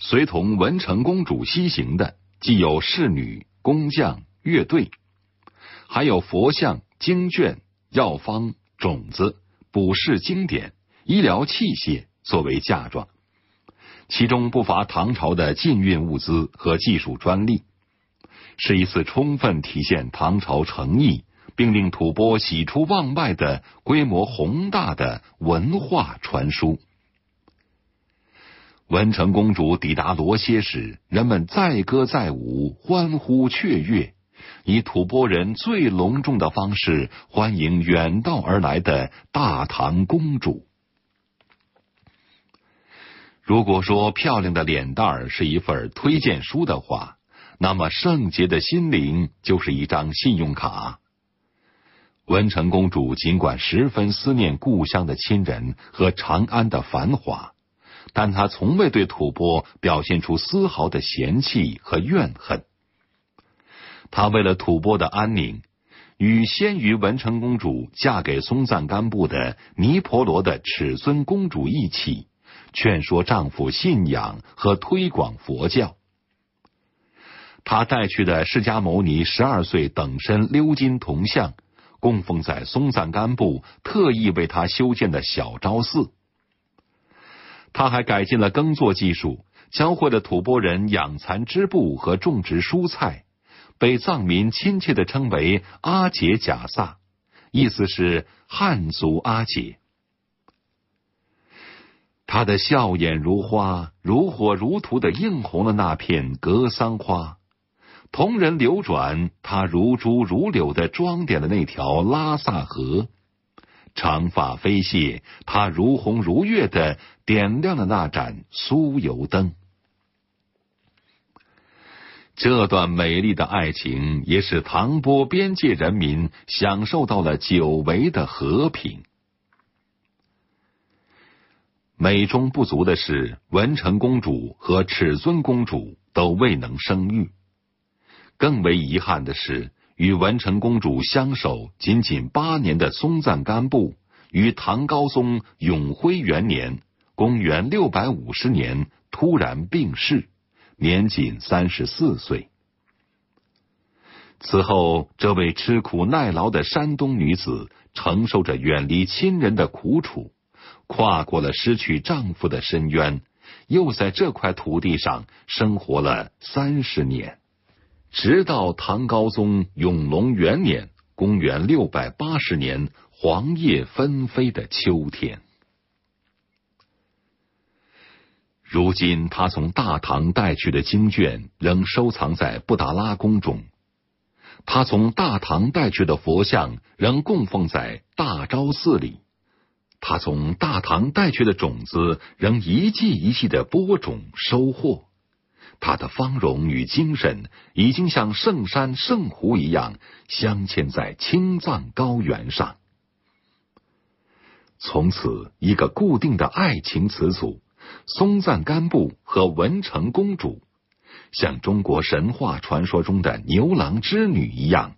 随同文成公主西行的，既有侍女、工匠、乐队，还有佛像、经卷、药方、种子、补氏经典、医疗器械作为嫁妆，其中不乏唐朝的禁运物资和技术专利，是一次充分体现唐朝诚意并令吐蕃喜出望外的规模宏大的文化传输。文成公主抵达罗歇时，人们载歌载舞，欢呼雀跃，以吐蕃人最隆重的方式欢迎远道而来的大唐公主。如果说漂亮的脸蛋是一份推荐书的话，那么圣洁的心灵就是一张信用卡。文成公主尽管十分思念故乡的亲人和长安的繁华。但他从未对吐蕃表现出丝毫的嫌弃和怨恨。他为了吐蕃的安宁，与先于文成公主嫁给松赞干布的尼婆罗的尺尊公主一起，劝说丈夫信仰和推广佛教。他带去的释迦牟尼十二岁等身鎏金铜像，供奉在松赞干布特意为他修建的小昭寺。他还改进了耕作技术，教会了吐蕃人养蚕织布和种植蔬菜，被藏民亲切的称为阿杰贾萨，意思是汉族阿姐。他的笑眼如花，如火如荼的映红了那片格桑花，同人流转，他如珠如柳的装点了那条拉萨河。长发飞泻，她如虹如月的点亮了那盏酥油灯。这段美丽的爱情也使唐波边界人民享受到了久违的和平。美中不足的是，文成公主和尺尊公主都未能生育。更为遗憾的是。与文成公主相守仅仅八年的松赞干布，于唐高宗永徽元年（公元六百五十年）突然病逝，年仅三十四岁。此后，这位吃苦耐劳的山东女子，承受着远离亲人的苦楚，跨过了失去丈夫的深渊，又在这块土地上生活了三十年。直到唐高宗永隆元年（公元六百八十年）黄叶纷飞的秋天，如今他从大唐带去的经卷仍收藏在布达拉宫中，他从大唐带去的佛像仍供奉在大昭寺里，他从大唐带去的种子仍一季一季的播种收获。他的芳容与精神，已经像圣山圣湖一样镶嵌在青藏高原上。从此，一个固定的爱情词组“松赞干布和文成公主”，像中国神话传说中的牛郎织女一样，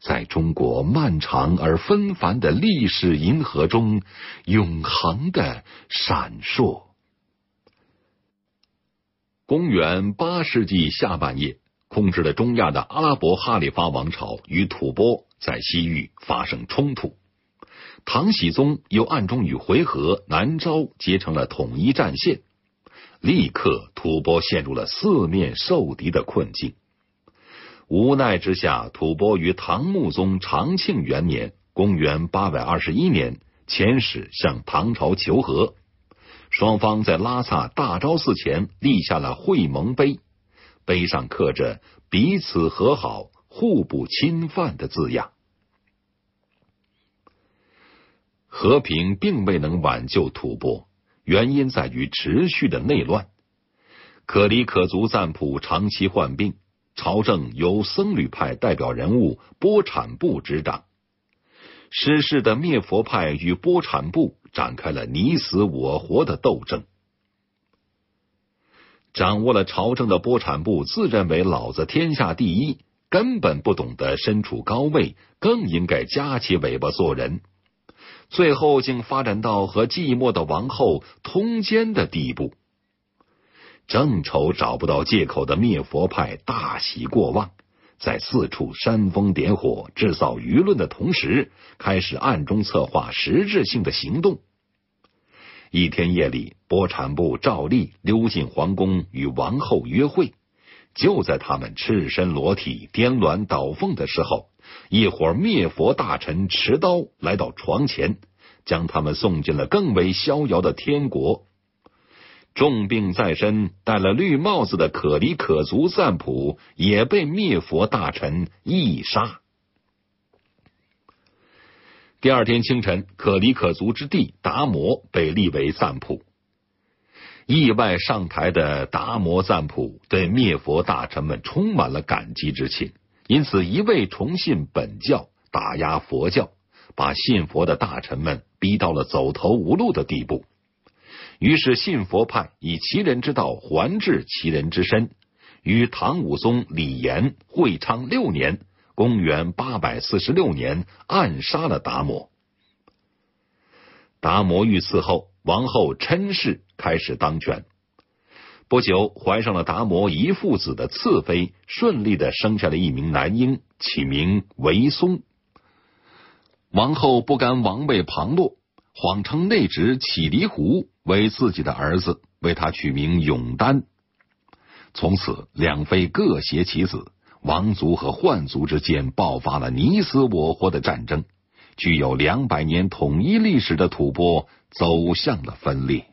在中国漫长而纷繁的历史银河中永恒的闪烁。公元八世纪下半叶，控制了中亚的阿拉伯哈里发王朝与吐蕃在西域发生冲突。唐僖宗又暗中与回纥、南诏结成了统一战线，立刻吐蕃陷入了四面受敌的困境。无奈之下，吐蕃于唐穆宗长庆元年（公元八百二十一年）遣使向唐朝求和。双方在拉萨大昭寺前立下了会盟碑，碑上刻着“彼此和好，互不侵犯”的字样。和平并未能挽救吐蕃，原因在于持续的内乱。可里可族赞普长期患病，朝政由僧侣派代表人物波产布执掌。失势的灭佛派与波产布。展开了你死我活的斗争。掌握了朝政的波产部自认为老子天下第一，根本不懂得身处高位更应该夹起尾巴做人，最后竟发展到和寂寞的王后通奸的地步。正愁找不到借口的灭佛派大喜过望。在四处煽风点火、制造舆论的同时，开始暗中策划实质性的行动。一天夜里，波产布照例溜进皇宫与王后约会。就在他们赤身裸体、颠鸾倒凤的时候，一伙灭佛大臣持刀来到床前，将他们送进了更为逍遥的天国。重病在身、戴了绿帽子的可里可足赞普也被灭佛大臣一杀。第二天清晨，可里可足之弟达摩被立为赞普。意外上台的达摩赞普对灭佛大臣们充满了感激之情，因此一味崇信本教，打压佛教，把信佛的大臣们逼到了走投无路的地步。于是，信佛派以其人之道还治其人之身，于唐武宗李炎会昌六年（公元八百四十六年）暗杀了达摩。达摩遇刺后，王后陈氏开始当权。不久，怀上了达摩一父子的次妃，顺利的生下了一名男婴，起名维松。王后不甘王位旁落，谎称内侄乞离胡。为自己的儿子，为他取名永丹。从此，两妃各携其子，王族和宦族之间爆发了你死我活的战争。具有两百年统一历史的吐蕃走向了分裂。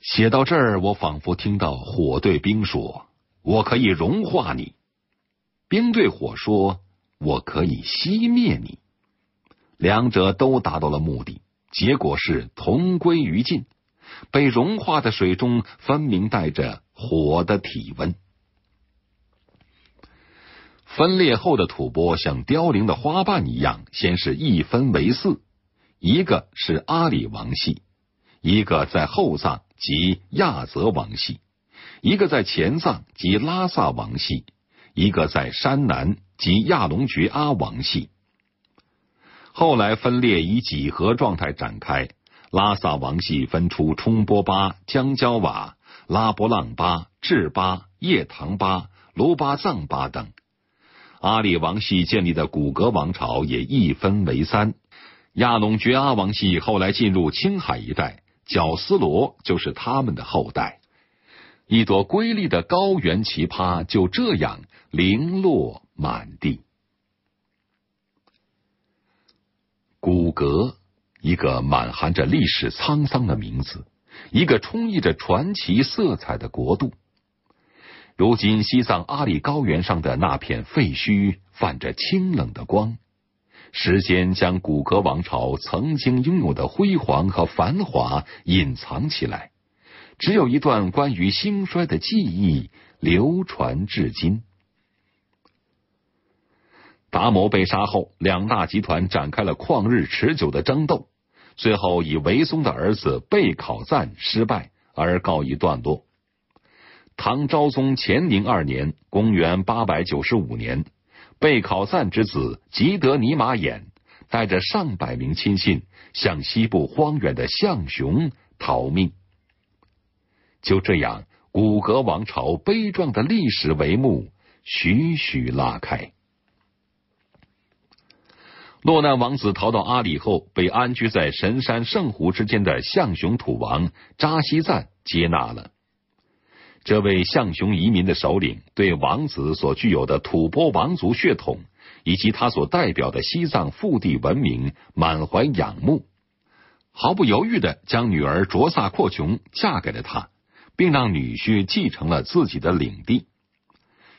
写到这儿，我仿佛听到火对冰说：“我可以融化你。”冰对火说：“我可以熄灭你。”两者都达到了目的。结果是同归于尽。被融化的水中分明带着火的体温。分裂后的吐蕃像凋零的花瓣一样，先是一分为四：一个是阿里王系，一个在后藏及亚泽王系，一个在前藏及拉萨王系，一个在山南及亚龙觉阿王系。后来分裂以几何状态展开，拉萨王系分出冲波巴、江郊瓦、拉波浪巴、智巴、叶唐巴、卢巴藏巴等；阿里王系建立的古格王朝也一分为三。亚龙觉阿王系后来进入青海一带，角丝罗就是他们的后代。一朵瑰丽的高原奇葩就这样零落满地。古格，一个满含着历史沧桑的名字，一个充溢着传奇色彩的国度。如今，西藏阿里高原上的那片废墟泛着清冷的光，时间将古格王朝曾经拥有的辉煌和繁华隐藏起来，只有一段关于兴衰的记忆流传至今。达摩被杀后，两大集团展开了旷日持久的争斗，最后以韦松的儿子贝考赞失败而告一段落。唐昭宗乾宁二年（公元895年），贝考赞之子吉德尼马眼带着上百名亲信向西部荒远的象雄逃命。就这样，古格王朝悲壮的历史帷幕徐徐拉开。落难王子逃到阿里后，被安居在神山圣湖之间的象雄土王扎西赞接纳了。这位象雄移民的首领对王子所具有的吐蕃王族血统以及他所代表的西藏腹地文明满怀仰慕，毫不犹豫的将女儿卓萨阔琼嫁给了他，并让女婿继承了自己的领地。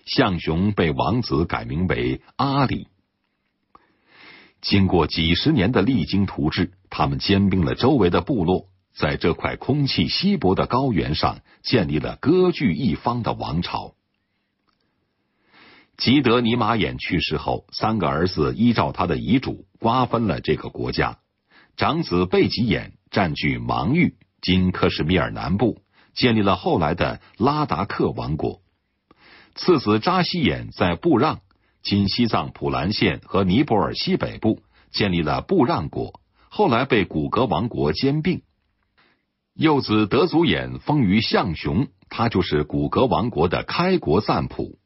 象雄被王子改名为阿里。经过几十年的励精图治，他们兼并了周围的部落，在这块空气稀薄的高原上建立了割据一方的王朝。吉德尼玛眼去世后，三个儿子依照他的遗嘱瓜分了这个国家。长子贝吉眼占据芒域，今克什米尔南部，建立了后来的拉达克王国。次子扎西眼在布让。今西藏普兰县和尼泊尔西北部建立了布让国，后来被古格王国兼并。幼子德祖衍封于象雄，他就是古格王国的开国赞普。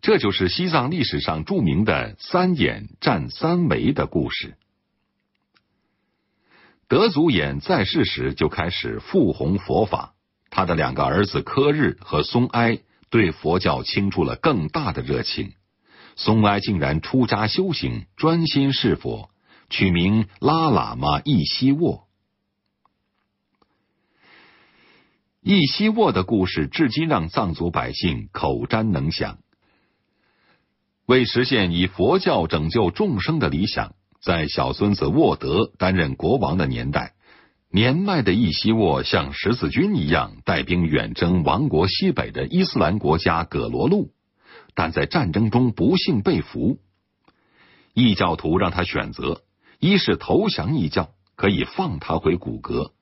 这就是西藏历史上著名的“三眼占三围”的故事。德祖衍在世时就开始复弘佛法，他的两个儿子柯日和松埃对佛教倾注了更大的热情。松哀竟然出家修行，专心侍佛，取名拉喇嘛易西沃。易西沃的故事至今让藏族百姓口传能详。为实现以佛教拯救众生的理想，在小孙子沃德担任国王的年代，年迈的易西沃像十字军一样带兵远征王国西北的伊斯兰国家葛罗路。但在战争中不幸被俘，异教徒让他选择：一是投降异教，可以放他回古格；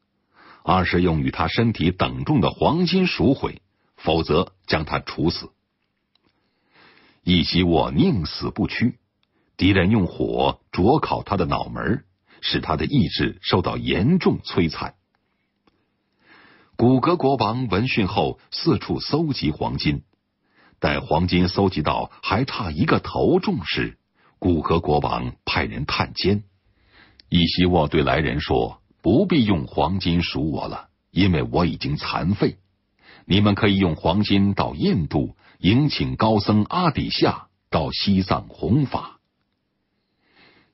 二是用与他身体等重的黄金赎回，否则将他处死。一熙我宁死不屈，敌人用火灼烤他的脑门，使他的意志受到严重摧残。古格国王闻讯后，四处搜集黄金。待黄金搜集到还差一个头重时，古格国王派人探监。伊西沃对来人说：“不必用黄金赎我了，因为我已经残废。你们可以用黄金到印度迎请高僧阿底夏到西藏弘法。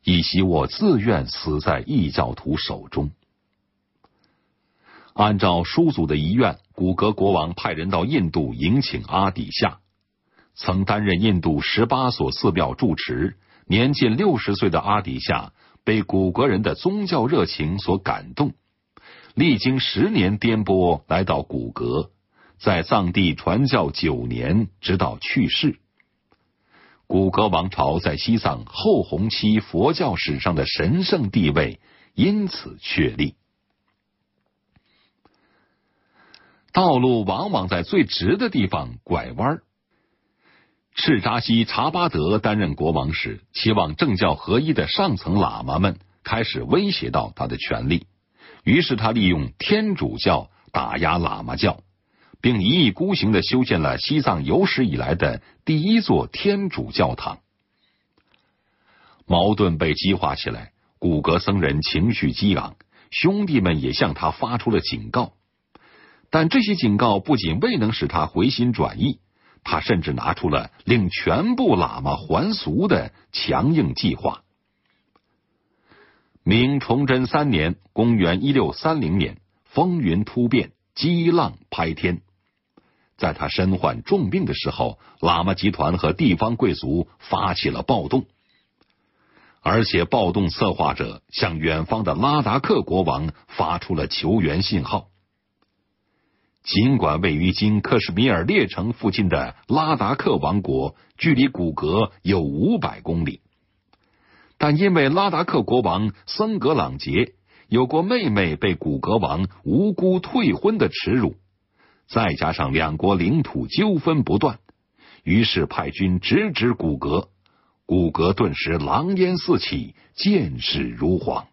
伊西沃自愿死在异教徒手中。”按照叔祖的遗愿，古格国王派人到印度迎请阿底夏。曾担任印度十八所寺庙住持，年近六十岁的阿底夏被古格人的宗教热情所感动，历经十年颠簸来到古格，在藏地传教九年，直到去世。古格王朝在西藏后红期佛教史上的神圣地位因此确立。道路往往在最直的地方拐弯儿。赤扎西查巴德担任国王时，期望政教合一的上层喇嘛们开始威胁到他的权力，于是他利用天主教打压喇嘛教，并一意孤行的修建了西藏有史以来的第一座天主教堂。矛盾被激化起来，古格僧人情绪激昂，兄弟们也向他发出了警告，但这些警告不仅未能使他回心转意。他甚至拿出了令全部喇嘛还俗的强硬计划。明崇祯三年（公元一六三零年），风云突变，激浪拍天。在他身患重病的时候，喇嘛集团和地方贵族发起了暴动，而且暴动策划者向远方的拉达克国王发出了求援信号。尽管位于今克什米尔列城附近的拉达克王国距离古格有五百公里，但因为拉达克国王森格朗杰有过妹妹被古格王无辜退婚的耻辱，再加上两国领土纠纷不断，于是派军直指古格，古格顿时狼烟四起，箭矢如簧。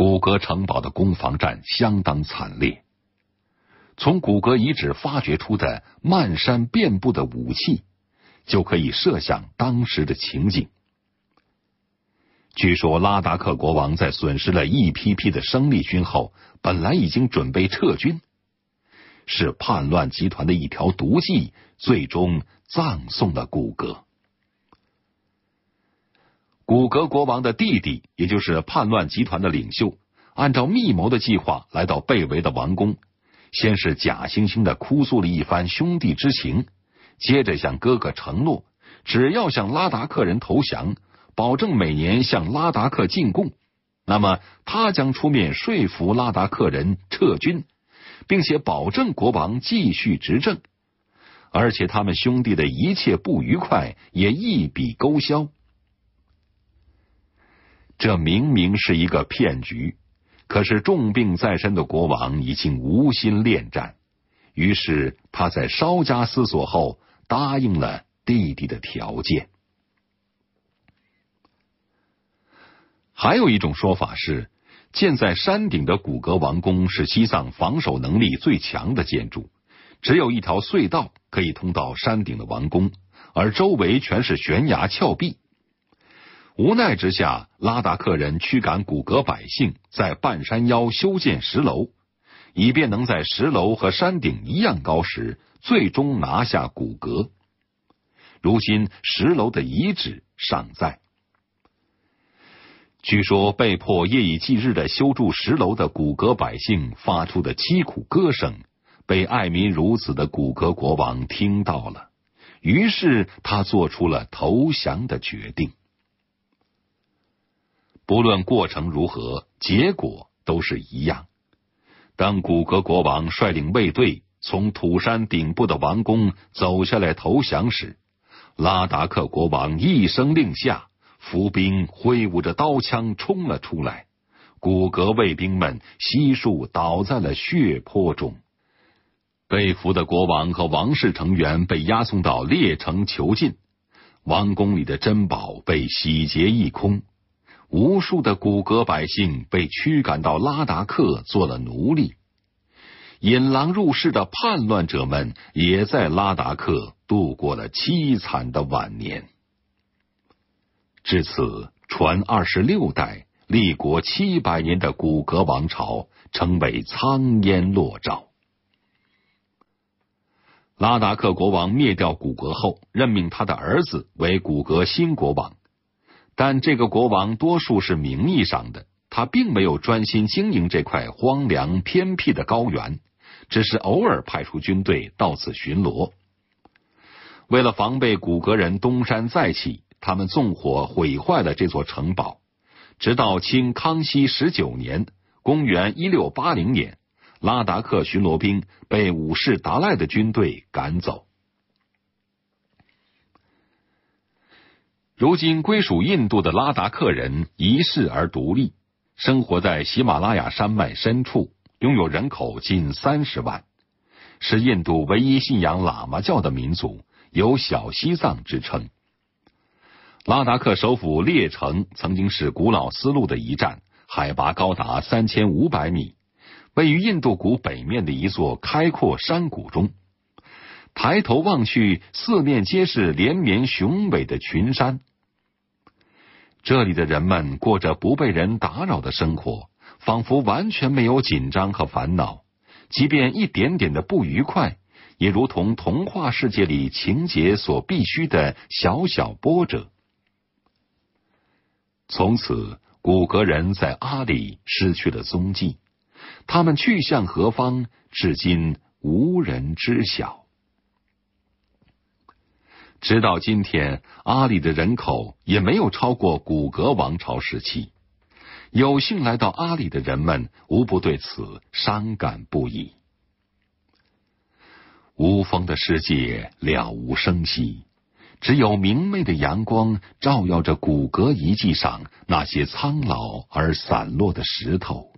古格城堡的攻防战相当惨烈，从古格遗址发掘出的漫山遍布的武器，就可以设想当时的情景。据说拉达克国王在损失了一批批的生力军后，本来已经准备撤军，是叛乱集团的一条毒计，最终葬送了古格。古格国王的弟弟，也就是叛乱集团的领袖，按照密谋的计划来到被围的王宫。先是假惺惺的哭诉了一番兄弟之情，接着向哥哥承诺：只要向拉达克人投降，保证每年向拉达克进贡，那么他将出面说服拉达克人撤军，并且保证国王继续执政，而且他们兄弟的一切不愉快也一笔勾销。这明明是一个骗局，可是重病在身的国王已经无心恋战，于是他在稍加思索后答应了弟弟的条件。还有一种说法是，建在山顶的古格王宫是西藏防守能力最强的建筑，只有一条隧道可以通到山顶的王宫，而周围全是悬崖峭壁。无奈之下，拉达克人驱赶古格百姓，在半山腰修建石楼，以便能在石楼和山顶一样高时，最终拿下古格。如今，石楼的遗址尚在。据说，被迫夜以继日的修筑石楼的古格百姓发出的凄苦歌声，被爱民如子的古格国王听到了，于是他做出了投降的决定。不论过程如何，结果都是一样。当古格国王率领卫队从土山顶部的王宫走下来投降时，拉达克国王一声令下，伏兵挥舞着刀枪冲了出来，古格卫兵们悉数倒在了血泊中。被俘的国王和王室成员被押送到列城囚禁，王宫里的珍宝被洗劫一空。无数的古格百姓被驱赶到拉达克做了奴隶，引狼入室的叛乱者们也在拉达克度过了凄惨的晚年。至此，传二十六代、立国七百年的古格王朝成为苍烟落照。拉达克国王灭掉古格后，任命他的儿子为古格新国王。但这个国王多数是名义上的，他并没有专心经营这块荒凉偏僻的高原，只是偶尔派出军队到此巡逻。为了防备古格人东山再起，他们纵火毁坏了这座城堡。直到清康熙十九年（公元一六八零年），拉达克巡逻兵被五世达赖的军队赶走。如今归属印度的拉达克人一世而独立，生活在喜马拉雅山脉深处，拥有人口近三十万，是印度唯一信仰喇嘛教的民族，有“小西藏”之称。拉达克首府列城曾经是古老丝路的一站，海拔高达三千五百米，位于印度谷北面的一座开阔山谷中。抬头望去，四面皆是连绵雄伟的群山。这里的人们过着不被人打扰的生活，仿佛完全没有紧张和烦恼。即便一点点的不愉快，也如同童话世界里情节所必须的小小波折。从此，古格人在阿里失去了踪迹，他们去向何方，至今无人知晓。直到今天，阿里的人口也没有超过古格王朝时期。有幸来到阿里的人们，无不对此伤感不已。无风的世界了无声息，只有明媚的阳光照耀着古格遗迹上那些苍老而散落的石头。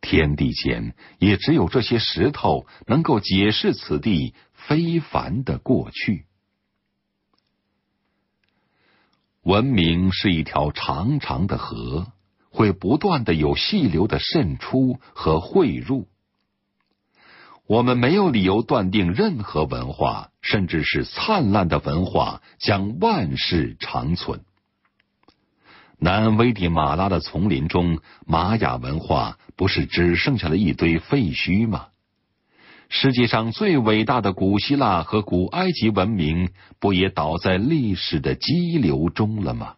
天地间也只有这些石头，能够解释此地非凡的过去。文明是一条长长的河，会不断的有细流的渗出和汇入。我们没有理由断定任何文化，甚至是灿烂的文化，将万世长存。南危地马拉的丛林中，玛雅文化不是只剩下了一堆废墟吗？世界上最伟大的古希腊和古埃及文明，不也倒在历史的激流中了吗？